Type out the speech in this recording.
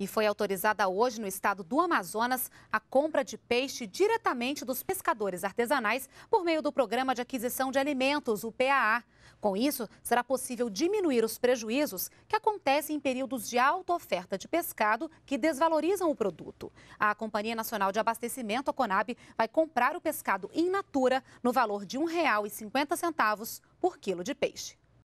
E foi autorizada hoje no estado do Amazonas a compra de peixe diretamente dos pescadores artesanais por meio do Programa de Aquisição de Alimentos, o PAA. Com isso, será possível diminuir os prejuízos que acontecem em períodos de alta oferta de pescado que desvalorizam o produto. A Companhia Nacional de Abastecimento, a Conab, vai comprar o pescado in natura no valor de R$ 1,50 por quilo de peixe.